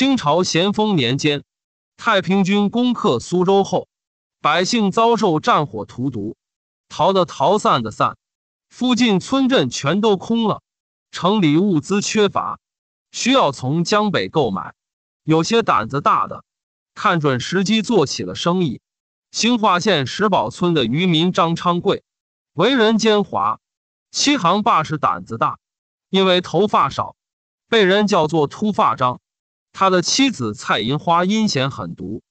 清朝咸丰年间，太平军攻克苏州后，百姓遭受战火荼毒，逃的逃散的散，附近村镇全都空了，城里物资缺乏，需要从江北购买。有些胆子大的，看准时机做起了生意。兴化县石堡村的渔民张昌贵，为人奸猾，欺行霸市，胆子大，因为头发少，被人叫做秃发张。他的妻子蔡银花阴险狠毒，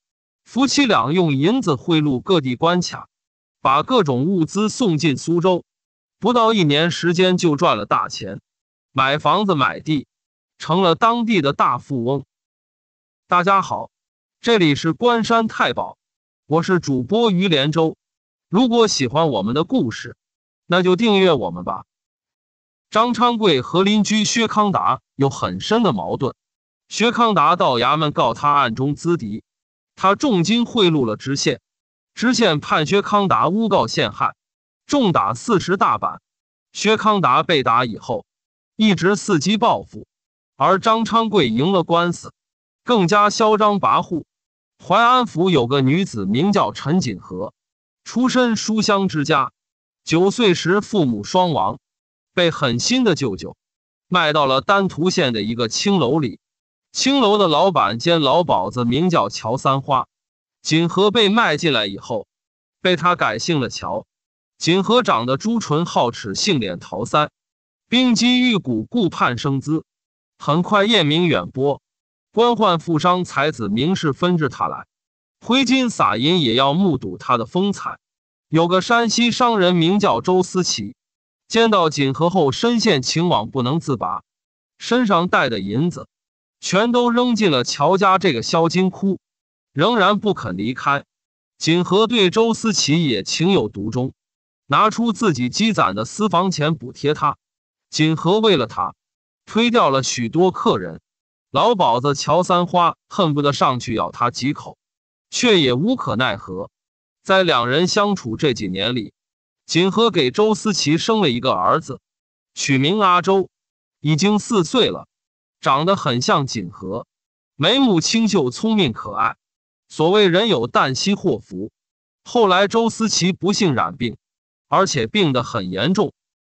夫妻俩用银子贿赂各地关卡，把各种物资送进苏州，不到一年时间就赚了大钱，买房子买地，成了当地的大富翁。大家好，这里是关山太保，我是主播于连州。如果喜欢我们的故事，那就订阅我们吧。张昌贵和邻居薛康达有很深的矛盾。薛康达到衙门告他暗中资敌，他重金贿赂了知县，知县判薛康达诬告陷害，重打四十大板。薛康达被打以后，一直伺机报复，而张昌贵赢了官司，更加嚣张跋扈。淮安府有个女子名叫陈锦和，出身书香之家，九岁时父母双亡，被狠心的舅舅卖到了丹徒县的一个青楼里。青楼的老板兼老鸨子名叫乔三花，锦和被卖进来以后，被他改姓了乔。锦和长得朱唇皓齿，杏脸桃腮，冰肌玉骨，顾盼生姿，很快艳名远播，官宦富商、才子名士纷至沓来，挥金撒银也要目睹他的风采。有个山西商人名叫周思琪，见到锦和后深陷情网不能自拔，身上带的银子。全都扔进了乔家这个销金窟，仍然不肯离开。锦和对周思齐也情有独钟，拿出自己积攒的私房钱补贴他。锦和为了他，推掉了许多客人。老鸨子乔三花恨不得上去咬他几口，却也无可奈何。在两人相处这几年里，锦和给周思齐生了一个儿子，取名阿周，已经四岁了。长得很像锦河，眉目清秀，聪明可爱。所谓人有旦夕祸福，后来周思齐不幸染病，而且病得很严重。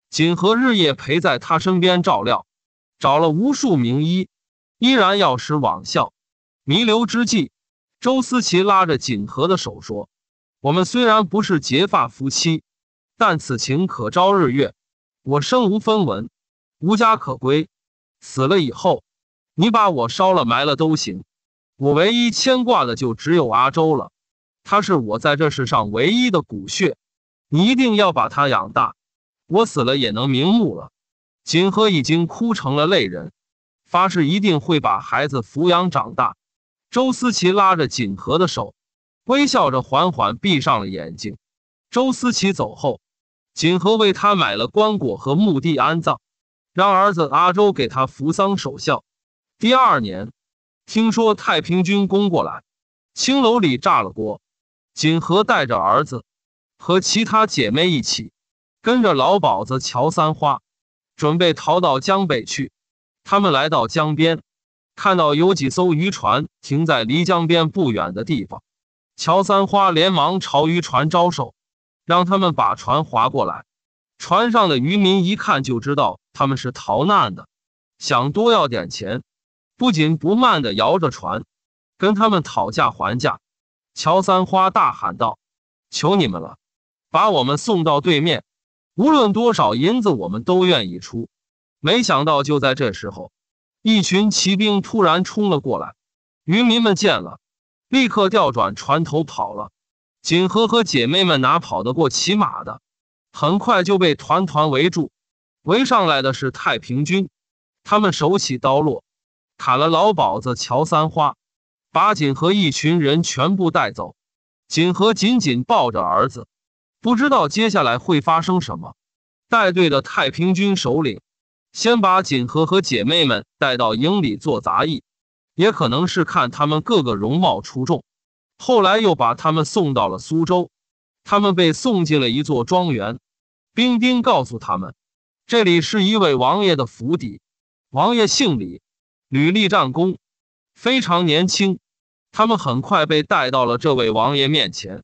锦和日夜陪在他身边照料，找了无数名医，依然药石罔效。弥留之际，周思齐拉着锦和的手说：“我们虽然不是结发夫妻，但此情可昭日月。我身无分文，无家可归。”死了以后，你把我烧了埋了都行，我唯一牵挂的就只有阿周了，他是我在这世上唯一的骨血，你一定要把他养大，我死了也能瞑目了。锦河已经哭成了泪人，发誓一定会把孩子抚养长大。周思齐拉着锦河的手，微笑着缓缓闭上了眼睛。周思齐走后，锦河为他买了棺椁和墓地安葬。让儿子阿周给他扶桑守孝。第二年，听说太平军攻过来，青楼里炸了锅。锦和带着儿子和其他姐妹一起，跟着老鸨子乔三花，准备逃到江北去。他们来到江边，看到有几艘渔船停在离江边不远的地方。乔三花连忙朝渔船招手，让他们把船划过来。船上的渔民一看就知道。他们是逃难的，想多要点钱，不紧不慢的摇着船，跟他们讨价还价。乔三花大喊道：“求你们了，把我们送到对面，无论多少银子，我们都愿意出。”没想到，就在这时候，一群骑兵突然冲了过来。渔民们见了，立刻调转船头跑了。锦和和姐妹们哪跑得过骑马的？很快就被团团围住。围上来的是太平军，他们手起刀落，砍了老鸨子乔三花，把锦和一群人全部带走。锦和紧紧抱着儿子，不知道接下来会发生什么。带队的太平军首领，先把锦和和姐妹们带到营里做杂役，也可能是看他们个个容貌出众。后来又把他们送到了苏州，他们被送进了一座庄园。兵丁告诉他们。这里是一位王爷的府邸，王爷姓李，屡立战功，非常年轻。他们很快被带到了这位王爷面前，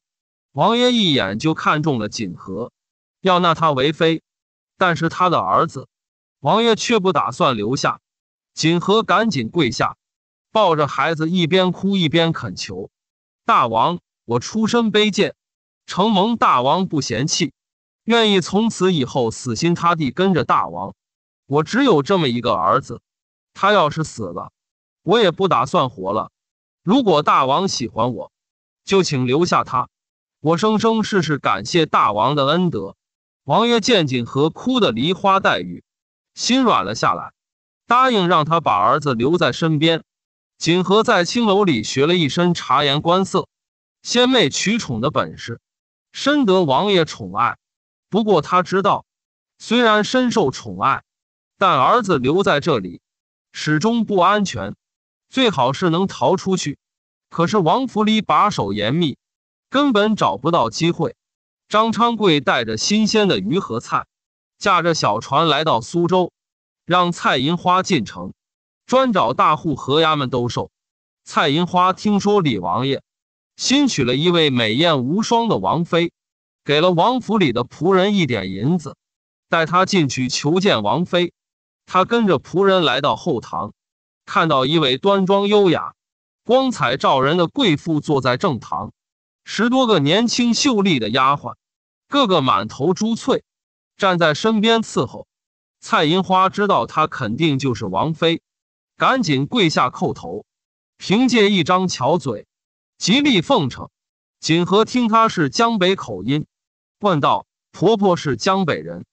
王爷一眼就看中了锦盒，要纳他为妃。但是他的儿子，王爷却不打算留下。锦盒赶紧跪下，抱着孩子一边哭一边恳求：“大王，我出身卑贱，承蒙大王不嫌弃。”愿意从此以后死心塌地跟着大王，我只有这么一个儿子，他要是死了，我也不打算活了。如果大王喜欢我，就请留下他，我生生世世感谢大王的恩德。王爷见锦和哭得梨花带雨，心软了下来，答应让他把儿子留在身边。锦和在青楼里学了一身察言观色、先媚取宠的本事，深得王爷宠爱。不过他知道，虽然深受宠爱，但儿子留在这里始终不安全，最好是能逃出去。可是王府里把守严密，根本找不到机会。张昌贵带着新鲜的鱼和菜，驾着小船来到苏州，让蔡银花进城，专找大户和衙门兜售。蔡银花听说李王爷新娶了一位美艳无双的王妃。给了王府里的仆人一点银子，带他进去求见王妃。他跟着仆人来到后堂，看到一位端庄优雅、光彩照人的贵妇坐在正堂，十多个年轻秀丽的丫鬟，个个满头珠翠，站在身边伺候。蔡银花知道她肯定就是王妃，赶紧跪下叩头，凭借一张巧嘴，极力奉承。锦和听他是江北口音。问道：“婆婆是江北人？”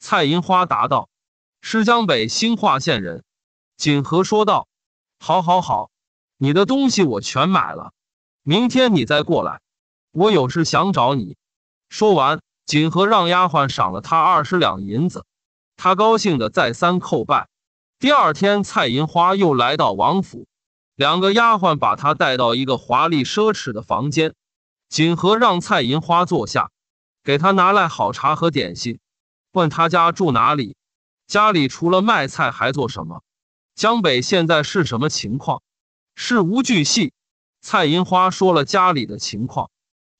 蔡银花答道：“是江北兴化县人。”锦盒说道：“好，好，好，你的东西我全买了。明天你再过来，我有事想找你。”说完，锦盒让丫鬟赏了他二十两银子，他高兴的再三叩拜。第二天，蔡银花又来到王府，两个丫鬟把她带到一个华丽奢侈的房间，锦盒让蔡银花坐下。给他拿来好茶和点心，问他家住哪里，家里除了卖菜还做什么？江北现在是什么情况？事无巨细。蔡银花说了家里的情况，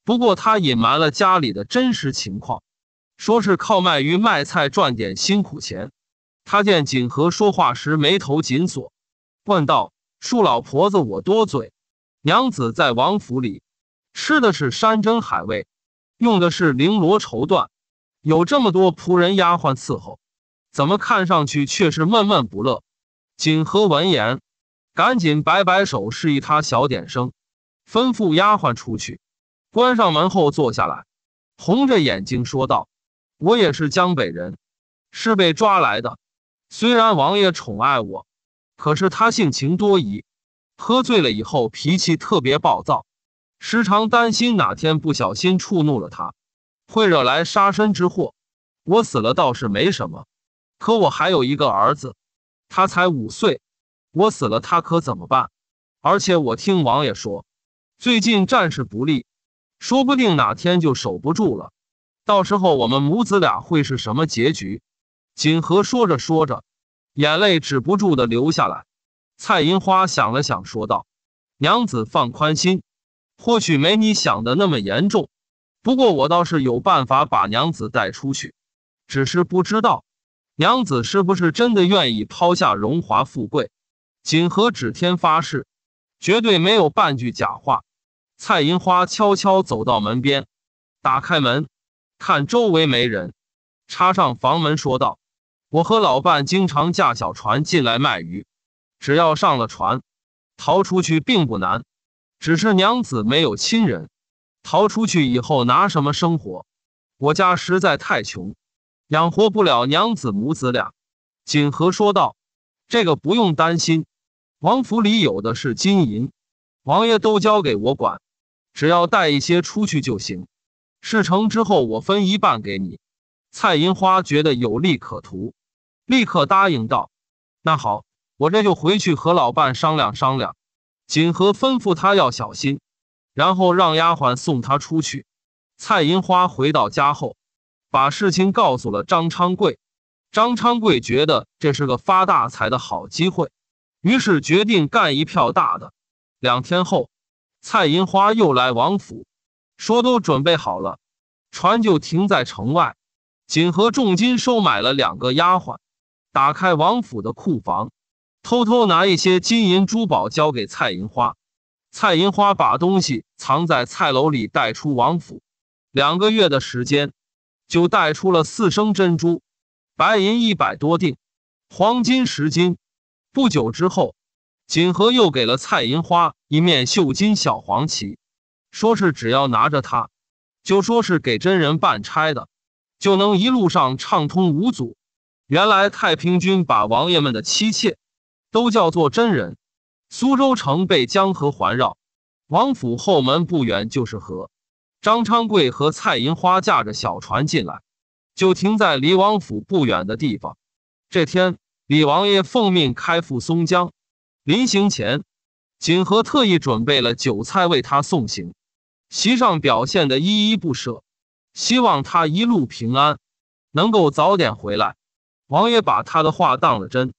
不过他隐瞒了家里的真实情况，说是靠卖鱼卖菜赚点辛苦钱。他见锦和说话时眉头紧锁，问道：“恕老婆子，我多嘴，娘子在王府里吃的是山珍海味。”用的是绫罗绸缎，有这么多仆人丫鬟伺候，怎么看上去却是闷闷不乐？锦和闻言，赶紧摆摆手示意他小点声，吩咐丫鬟出去，关上门后坐下来，红着眼睛说道：“我也是江北人，是被抓来的。虽然王爷宠爱我，可是他性情多疑，喝醉了以后脾气特别暴躁。”时常担心哪天不小心触怒了他，会惹来杀身之祸。我死了倒是没什么，可我还有一个儿子，他才五岁，我死了他可怎么办？而且我听王爷说，最近战事不利，说不定哪天就守不住了。到时候我们母子俩会是什么结局？锦和说着说着，眼泪止不住的流下来。蔡银花想了想，说道：“娘子放宽心。”或许没你想的那么严重，不过我倒是有办法把娘子带出去，只是不知道，娘子是不是真的愿意抛下荣华富贵？锦和指天发誓，绝对没有半句假话。蔡银花悄悄走到门边，打开门，看周围没人，插上房门，说道：“我和老伴经常驾小船进来卖鱼，只要上了船，逃出去并不难。”只是娘子没有亲人，逃出去以后拿什么生活？我家实在太穷，养活不了娘子母子俩。”锦盒说道，“这个不用担心，王府里有的是金银，王爷都交给我管，只要带一些出去就行。事成之后，我分一半给你。”蔡银花觉得有利可图，立刻答应道：“那好，我这就回去和老伴商量商量。”锦盒吩咐他要小心，然后让丫鬟送他出去。蔡银花回到家后，把事情告诉了张昌贵。张昌贵觉得这是个发大财的好机会，于是决定干一票大的。两天后，蔡银花又来王府，说都准备好了，船就停在城外。锦盒重金收买了两个丫鬟，打开王府的库房。偷偷拿一些金银珠宝交给蔡银花，蔡银花把东西藏在菜楼里带出王府。两个月的时间，就带出了四升珍珠、白银一百多锭、黄金十斤。不久之后，锦盒又给了蔡银花一面绣金小黄旗，说是只要拿着它，就说是给真人办差的，就能一路上畅通无阻。原来太平军把王爷们的妻妾。都叫做真人。苏州城被江河环绕，王府后门不远就是河。张昌贵和蔡银花驾着小船进来，就停在离王府不远的地方。这天，李王爷奉命开赴松江，临行前，锦和特意准备了酒菜为他送行。席上表现得依依不舍，希望他一路平安，能够早点回来。王爷把他的话当了真。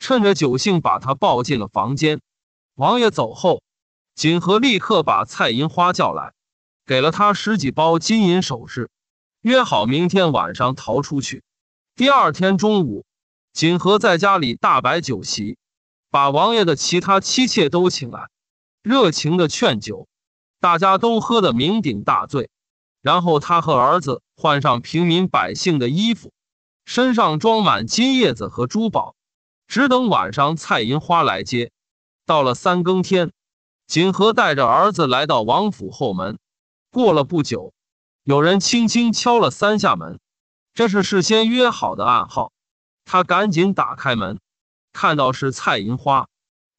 趁着酒兴，把他抱进了房间。王爷走后，锦盒立刻把蔡银花叫来，给了他十几包金银首饰，约好明天晚上逃出去。第二天中午，锦盒在家里大摆酒席，把王爷的其他妻妾都请来，热情的劝酒，大家都喝得酩酊大醉。然后他和儿子换上平民百姓的衣服，身上装满金叶子和珠宝。只等晚上蔡银花来接，到了三更天，锦和带着儿子来到王府后门。过了不久，有人轻轻敲了三下门，这是事先约好的暗号。他赶紧打开门，看到是蔡银花，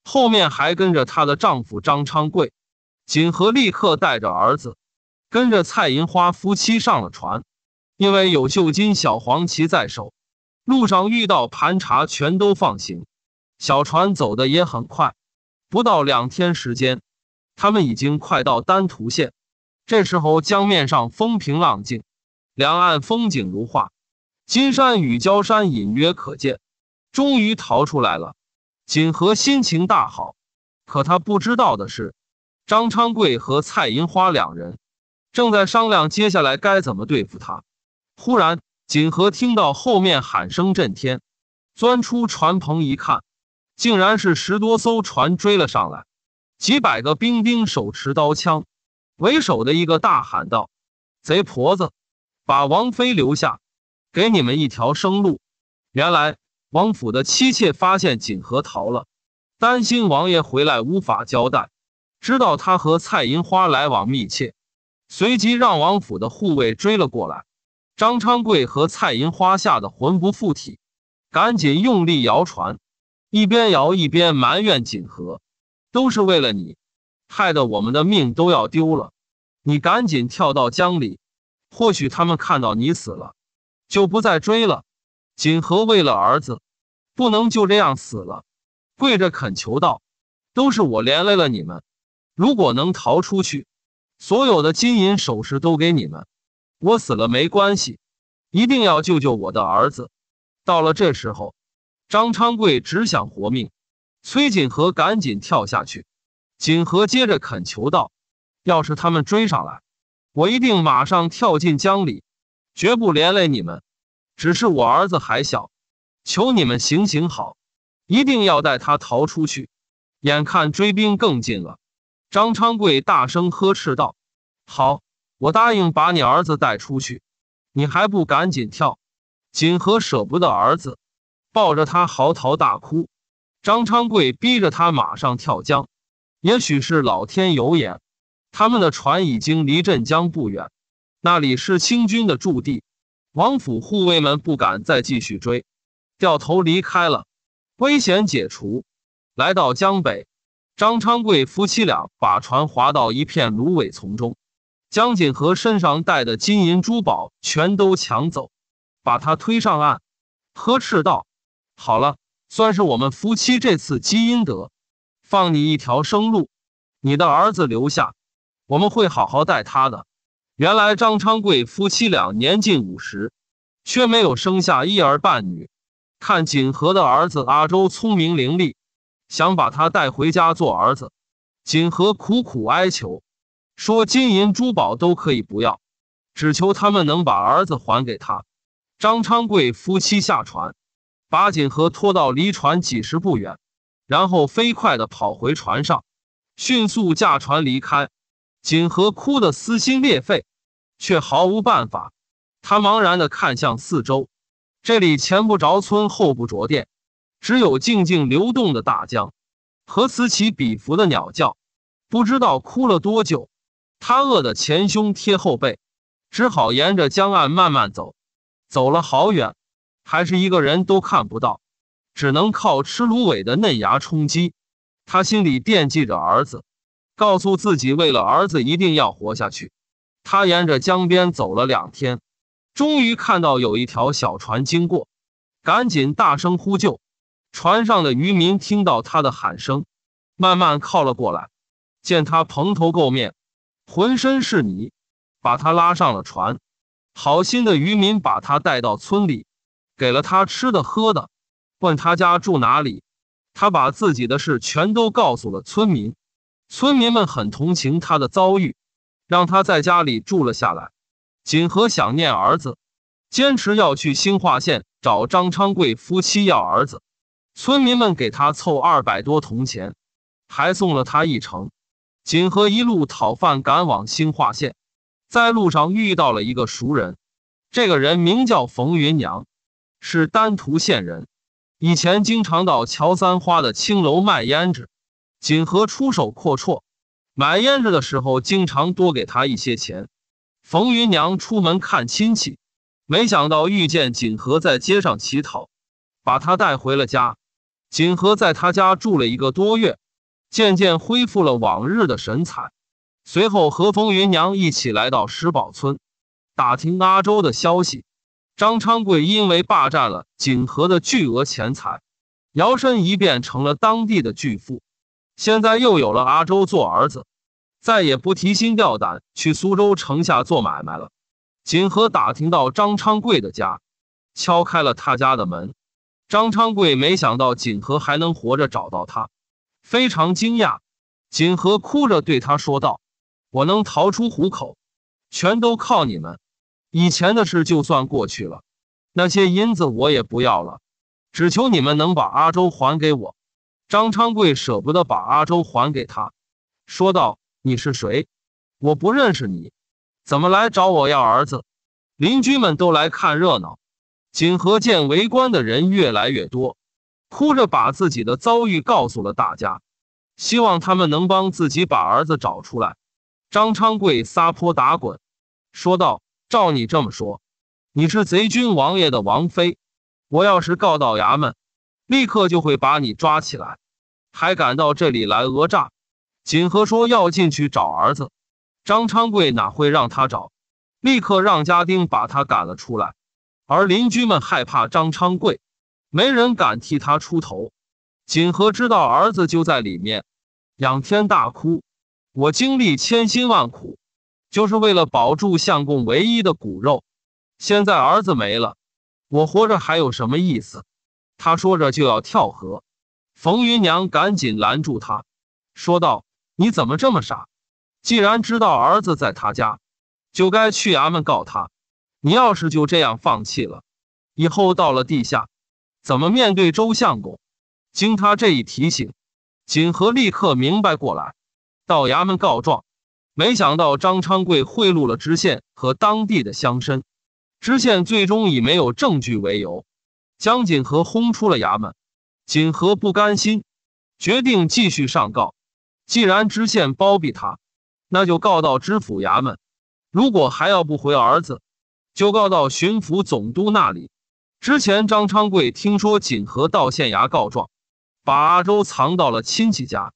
后面还跟着她的丈夫张昌贵。锦和立刻带着儿子，跟着蔡银花夫妻上了船，因为有绣金小黄旗在手。路上遇到盘查，全都放行。小船走的也很快，不到两天时间，他们已经快到丹徒县。这时候江面上风平浪静，两岸风景如画，金山与焦山隐约可见。终于逃出来了，锦和心情大好。可他不知道的是，张昌贵和蔡银花两人正在商量接下来该怎么对付他。忽然。锦和听到后面喊声震天，钻出船棚一看，竟然是十多艘船追了上来，几百个兵丁手持刀枪，为首的一个大喊道：“贼婆子，把王妃留下，给你们一条生路。”原来王府的妻妾发现锦和逃了，担心王爷回来无法交代，知道他和蔡银花来往密切，随即让王府的护卫追了过来。张昌贵和蔡银花吓得魂不附体，赶紧用力摇船，一边摇一边埋怨锦和：“都是为了你，害得我们的命都要丢了！你赶紧跳到江里，或许他们看到你死了，就不再追了。”锦和为了儿子，不能就这样死了，跪着恳求道：“都是我连累了你们，如果能逃出去，所有的金银首饰都给你们。”我死了没关系，一定要救救我的儿子。到了这时候，张昌贵只想活命。崔锦和赶紧跳下去。锦和接着恳求道：“要是他们追上来，我一定马上跳进江里，绝不连累你们。只是我儿子还小，求你们行行好，一定要带他逃出去。”眼看追兵更近了，张昌贵大声呵斥道：“好！”我答应把你儿子带出去，你还不赶紧跳！锦和舍不得儿子，抱着他嚎啕大哭。张昌贵逼着他马上跳江。也许是老天有眼，他们的船已经离镇江不远，那里是清军的驻地。王府护卫们不敢再继续追，掉头离开了。危险解除，来到江北，张昌贵夫妻俩把船划到一片芦苇丛中。将锦和身上带的金银珠宝全都抢走，把他推上岸，呵斥道：“好了，算是我们夫妻这次积阴德，放你一条生路。你的儿子留下，我们会好好待他的。”原来张昌贵夫妻俩年近五十，却没有生下一儿半女，看锦和的儿子阿周聪明伶俐，想把他带回家做儿子。锦和苦苦哀求。说金银珠宝都可以不要，只求他们能把儿子还给他。张昌贵夫妻下船，把锦盒拖到离船几十步远，然后飞快地跑回船上，迅速驾船离开。锦盒哭得撕心裂肺，却毫无办法。他茫然地看向四周，这里前不着村后不着店，只有静静流动的大江和此起彼伏的鸟叫。不知道哭了多久。他饿得前胸贴后背，只好沿着江岸慢慢走，走了好远，还是一个人都看不到，只能靠吃芦苇的嫩芽充饥。他心里惦记着儿子，告诉自己为了儿子一定要活下去。他沿着江边走了两天，终于看到有一条小船经过，赶紧大声呼救。船上的渔民听到他的喊声，慢慢靠了过来，见他蓬头垢面。浑身是泥，把他拉上了船。好心的渔民把他带到村里，给了他吃的喝的，问他家住哪里。他把自己的事全都告诉了村民，村民们很同情他的遭遇，让他在家里住了下来。锦和想念儿子，坚持要去兴化县找张昌贵夫妻要儿子。村民们给他凑二百多铜钱，还送了他一程。锦河一路讨饭赶往新化县，在路上遇到了一个熟人，这个人名叫冯云娘，是丹徒县人，以前经常到乔三花的青楼卖胭脂。锦河出手阔绰，买胭脂的时候经常多给他一些钱。冯云娘出门看亲戚，没想到遇见锦河在街上乞讨，把他带回了家。锦河在他家住了一个多月。渐渐恢复了往日的神采，随后和风云娘一起来到石宝村，打听阿周的消息。张昌贵因为霸占了锦河的巨额钱财，摇身一变成了当地的巨富，现在又有了阿周做儿子，再也不提心吊胆去苏州城下做买卖了。锦河打听到张昌贵的家，敲开了他家的门。张昌贵没想到锦河还能活着找到他。非常惊讶，锦和哭着对他说道：“我能逃出虎口，全都靠你们。以前的事就算过去了，那些银子我也不要了，只求你们能把阿周还给我。”张昌贵舍不得把阿周还给他，说道：“你是谁？我不认识你，怎么来找我要儿子？”邻居们都来看热闹，锦和见围观的人越来越多。哭着把自己的遭遇告诉了大家，希望他们能帮自己把儿子找出来。张昌贵撒泼打滚，说道：“照你这么说，你是贼军王爷的王妃，我要是告到衙门，立刻就会把你抓起来，还敢到这里来讹诈？”锦和说要进去找儿子，张昌贵哪会让他找，立刻让家丁把他赶了出来，而邻居们害怕张昌贵。没人敢替他出头，锦和知道儿子就在里面，仰天大哭：“我经历千辛万苦，就是为了保住相公唯一的骨肉，现在儿子没了，我活着还有什么意思？”他说着就要跳河，冯云娘赶紧拦住他，说道：“你怎么这么傻？既然知道儿子在他家，就该去衙门告他。你要是就这样放弃了，以后到了地下……”怎么面对周相公？经他这一提醒，锦和立刻明白过来，到衙门告状。没想到张昌贵贿赂了知县和当地的乡绅，知县最终以没有证据为由，将锦和轰出了衙门。锦和不甘心，决定继续上告。既然知县包庇他，那就告到知府衙门。如果还要不回儿子，就告到巡抚总督那里。之前张昌贵听说锦和到县衙告状，把阿周藏到了亲戚家。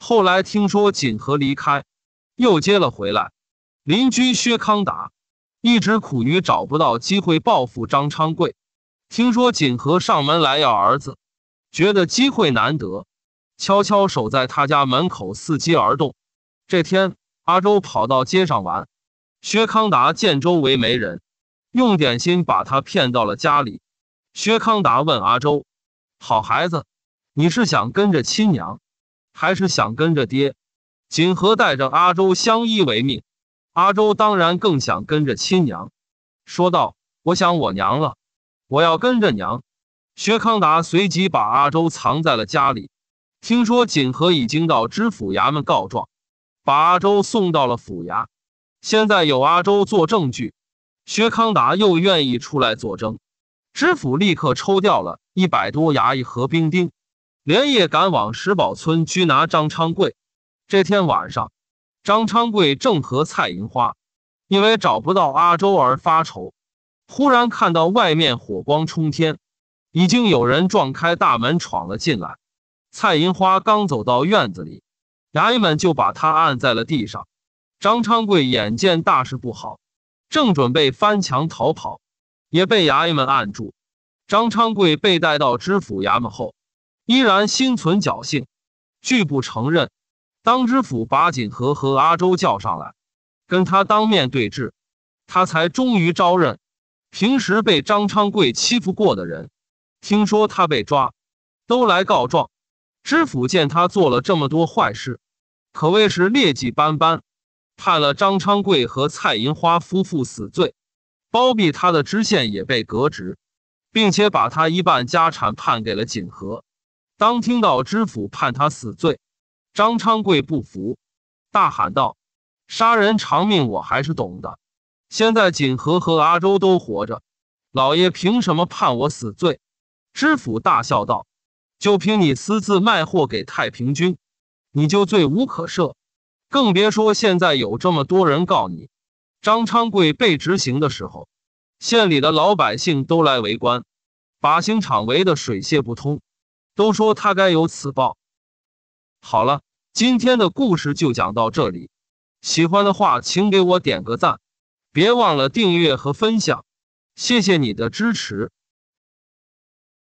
后来听说锦和离开，又接了回来。邻居薛康达一直苦于找不到机会报复张昌贵，听说锦和上门来要儿子，觉得机会难得，悄悄守在他家门口伺机而动。这天，阿周跑到街上玩，薛康达见周围没人，用点心把他骗到了家里。薛康达问阿周：“好孩子，你是想跟着亲娘，还是想跟着爹？锦和带着阿周相依为命，阿周当然更想跟着亲娘。”说道：“我想我娘了，我要跟着娘。”薛康达随即把阿周藏在了家里。听说锦和已经到知府衙门告状，把阿周送到了府衙。现在有阿周做证据，薛康达又愿意出来作证。知府立刻抽调了一百多衙役和兵丁，连夜赶往石宝村拘拿张昌贵。这天晚上，张昌贵正和蔡银花因为找不到阿周而发愁，忽然看到外面火光冲天，已经有人撞开大门闯了进来。蔡银花刚走到院子里，衙役们就把他按在了地上。张昌贵眼见大事不好，正准备翻墙逃跑。也被衙役们按住，张昌贵被带到知府衙门后，依然心存侥幸，拒不承认。当知府把锦和和阿周叫上来，跟他当面对质，他才终于招认。平时被张昌贵欺负过的人，听说他被抓，都来告状。知府见他做了这么多坏事，可谓是劣迹斑斑，判了张昌贵和蔡银花夫妇死罪。包庇他的知县也被革职，并且把他一半家产判给了锦和。当听到知府判他死罪，张昌贵不服，大喊道：“杀人偿命，我还是懂的。现在锦和和阿周都活着，老爷凭什么判我死罪？”知府大笑道：“就凭你私自卖货给太平军，你就罪无可赦，更别说现在有这么多人告你。”张昌贵被执行的时候，县里的老百姓都来围观，把刑场围得水泄不通，都说他该有此报。好了，今天的故事就讲到这里，喜欢的话请给我点个赞，别忘了订阅和分享，谢谢你的支持。